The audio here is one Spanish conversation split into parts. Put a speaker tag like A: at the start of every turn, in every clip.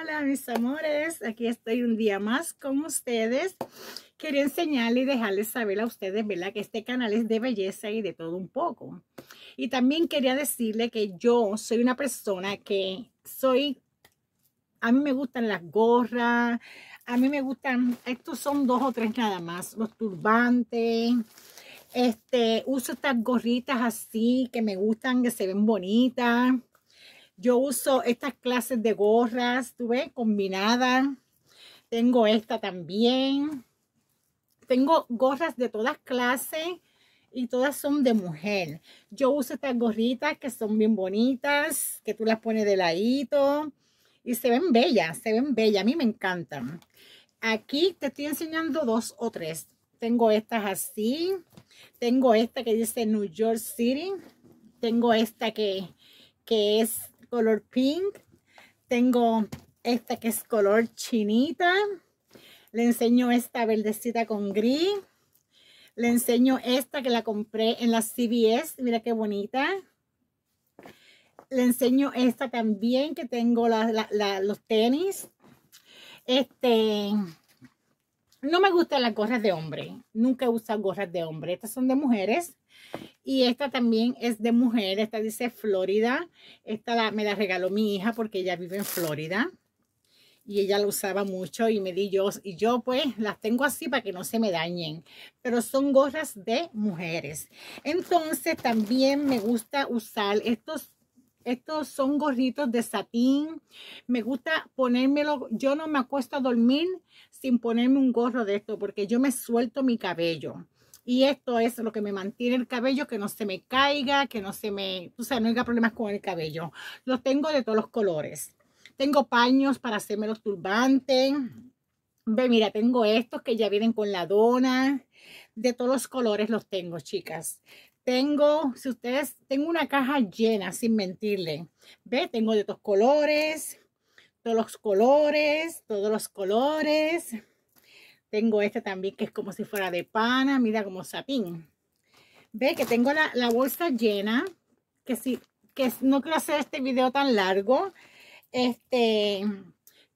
A: Hola mis amores, aquí estoy un día más con ustedes. Quería enseñarles y dejarles saber a ustedes, ¿verdad? Que este canal es de belleza y de todo un poco. Y también quería decirle que yo soy una persona que soy, a mí me gustan las gorras, a mí me gustan, estos son dos o tres nada más, los turbantes. Este, uso estas gorritas así que me gustan, que se ven bonitas yo uso estas clases de gorras, tú ves, combinadas. Tengo esta también. Tengo gorras de todas clases y todas son de mujer. Yo uso estas gorritas que son bien bonitas, que tú las pones de ladito y se ven bellas, se ven bellas. A mí me encantan. Aquí te estoy enseñando dos o tres. Tengo estas así. Tengo esta que dice New York City. Tengo esta que, que es color pink. Tengo esta que es color chinita. Le enseño esta verdecita con gris. Le enseño esta que la compré en la CVS. Mira qué bonita. Le enseño esta también que tengo los tenis. Este, no me gustan las gorras de hombre. Nunca he usado gorras de hombre. Estas son de mujeres. Y esta también es de mujer. Esta dice Florida. Esta me la regaló mi hija porque ella vive en Florida. Y ella la usaba mucho y me di yo. Y yo pues las tengo así para que no se me dañen. Pero son gorras de mujeres. Entonces también me gusta usar estos estos son gorritos de satín. Me gusta ponérmelo. Yo no me acuesto a dormir sin ponerme un gorro de esto porque yo me suelto mi cabello. Y esto es lo que me mantiene el cabello, que no se me caiga, que no se me, o sea, no haya problemas con el cabello. Los tengo de todos los colores. Tengo paños para hacerme los turbantes. Ve, mira, tengo estos que ya vienen con la dona. De todos los colores los tengo, chicas. Tengo, si ustedes, tengo una caja llena, sin mentirle. Ve, tengo de estos colores, todos los colores, todos los colores. Tengo este también que es como si fuera de pana, mira como sapín. Ve que tengo la, bolsa llena, que si, que no quiero hacer este video tan largo. Este,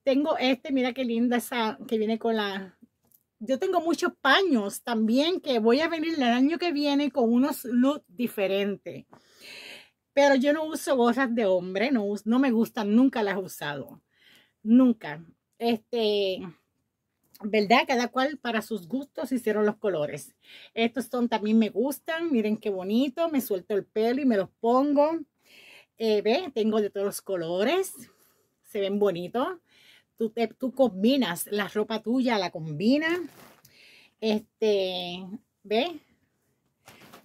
A: tengo este, mira qué linda esa que viene con la yo tengo muchos paños también que voy a venir el año que viene con unos looks diferentes. Pero yo no uso gorras de hombre, no, me gustan, nunca las he usado. Nunca. Este, ¿verdad? Cada cual para sus gustos hicieron los colores. Estos son también me gustan, miren qué bonito, me suelto el pelo y me los pongo. Eh, ve, tengo de todos los colores, se ven bonitos tú, te, combinas la ropa tuya, la combina. Este, ve,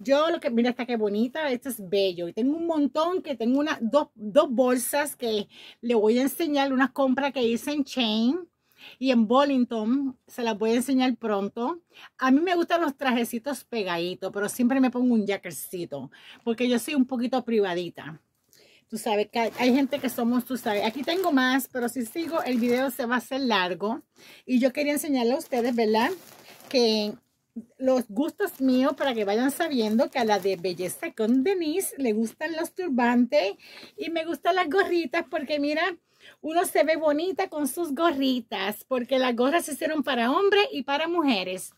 A: Yo lo que, mira está que bonita, esto es bello. Y tengo un montón que tengo dos, dos, bolsas que le voy a enseñar, unas compras que hice en Chain y en Bollington, se las voy a enseñar pronto. A mí me gustan los trajecitos pegaditos, pero siempre me pongo un jackercito, porque yo soy un poquito privadita. Tú sabes que hay, gente que somos, tú sabes, aquí tengo más, pero si sigo el video se va a hacer largo. Y yo quería enseñarle a ustedes, ¿verdad? Que los gustos míos para que vayan sabiendo que a la de Belleza con Denise le gustan los turbantes y me gustan las gorritas porque mira, uno se ve bonita con sus gorritas porque las gorras se hicieron para hombres y para mujeres.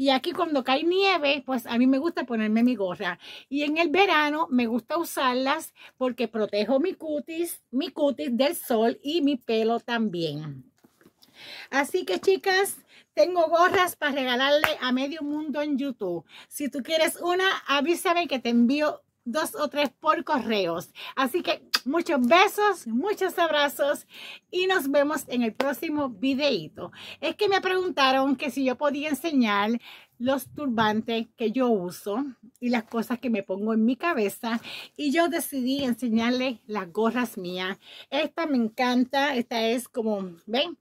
A: Y aquí cuando cae nieve, pues a mí me gusta ponerme mi gorra. Y en el verano me gusta usarlas porque protejo mi cutis, mi cutis del sol y mi pelo también. Así que chicas, tengo gorras para regalarle a medio mundo en YouTube. Si tú quieres una, avísame que te envío dos o tres por correos. Así que muchos besos, muchos abrazos y nos vemos en el próximo videito. Es que me preguntaron que si yo podía enseñar los turbantes que yo uso y las cosas que me pongo en mi cabeza y yo decidí enseñarles las gorras mías. Esta me encanta, esta es como, ven,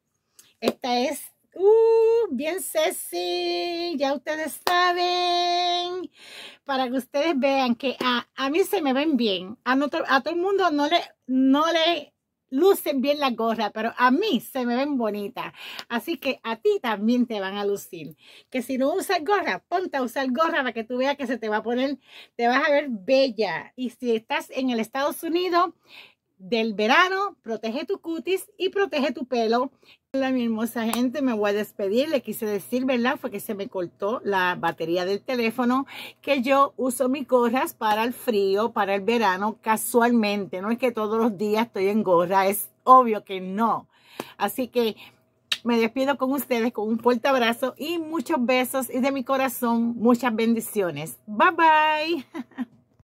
A: esta es Uh, bien sexy, ya ustedes saben, para que ustedes vean que a, mí se me ven bien, a, a todo el mundo no le, no le lucen bien las gorras, pero a mí se me ven bonitas, así que a ti también te van a lucir, que si no usas gorra, ponte a usar gorra para que tú veas que se te va a poner, te vas a ver bella, y si estás en el Estados Unidos, del verano, protege tu cutis y protege tu pelo Hola mi hermosa gente, me voy a despedir, le quise decir, ¿verdad? Fue que se me cortó la batería del teléfono, que yo uso mis gorras para el frío, para el verano, casualmente, no es que todos los días estoy en gorra, es obvio que no. Así que me despido con ustedes con un fuerte abrazo y muchos besos y de mi corazón muchas bendiciones. Bye bye.